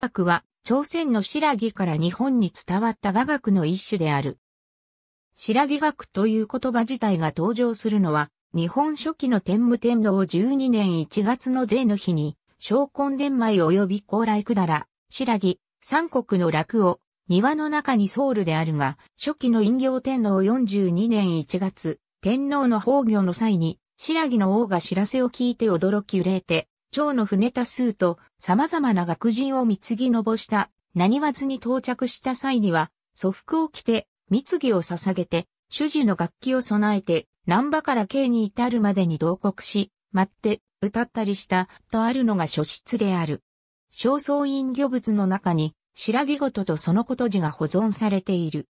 学は、朝鮮の白木から日本に伝わった雅楽の一種である。白木学という言葉自体が登場するのは、日本初期の天武天皇12年1月の税の日に、昇魂伝米及び高麗くだら、白木、三国の楽を、庭の中にソウルであるが、初期の陰行天皇42年1月、天皇の崩御の際に、白木の王が知らせを聞いて驚き憂れて、蝶の船多数と様々な学人を貢ぎのぼした何わずに到着した際には、祖服を着て、貢ぎを捧げて、主事の楽器を備えて、南波から京に至るまでに同国し、待って、歌ったりした、とあるのが書質である。正倉院魚物の中に、白木ごととそのこと字が保存されている。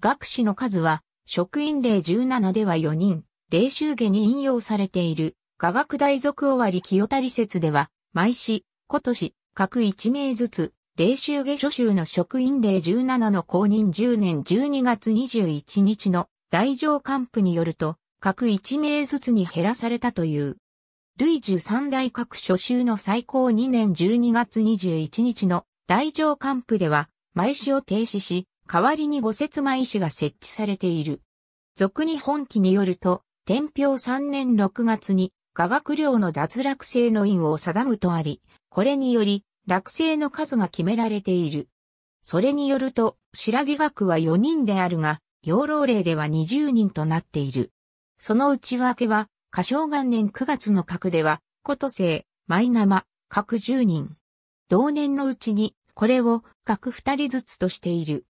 学士の数は、職員例17では4人、霊衆下に引用されている。科学大族終わり清谷説では、毎市、今年、各一名ずつ、霊州下諸州の職員令17の公認10年12月21日の大乗官府によると、各一名ずつに減らされたという。類13大各諸州の最高2年12月21日の大乗官府では、毎市を停止し、代わりに五節毎市が設置されている。俗に本記によると、天平3年6月に化学量の脱落性の因を定むとあり、これにより、落成の数が決められている。それによると、白木学は4人であるが、養老令では20人となっている。その内訳は、歌唱元年9月の核では、こと生、舞生、核10人。同年のうちに、これを各2人ずつとしている。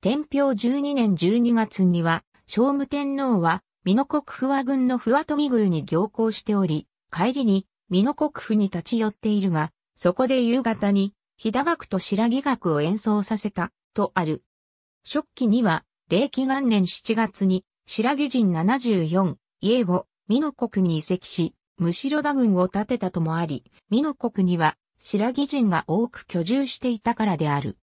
天平12年12月には、聖武天皇は、美濃国府和軍の不和富宮に行行しており、帰りに美濃国府に立ち寄っているが、そこで夕方に、日田楽と白木楽を演奏させた、とある。初期には、霊気元年7月に、白木人74、家を、美濃国に移籍し、むしろ田軍を建てたともあり、美濃国には白木人が多く居住していたからである。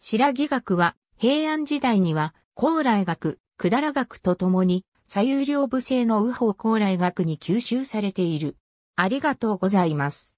白木学は平安時代には高麗学、だら学とともに左右両部制の右方高麗学に吸収されている。ありがとうございます。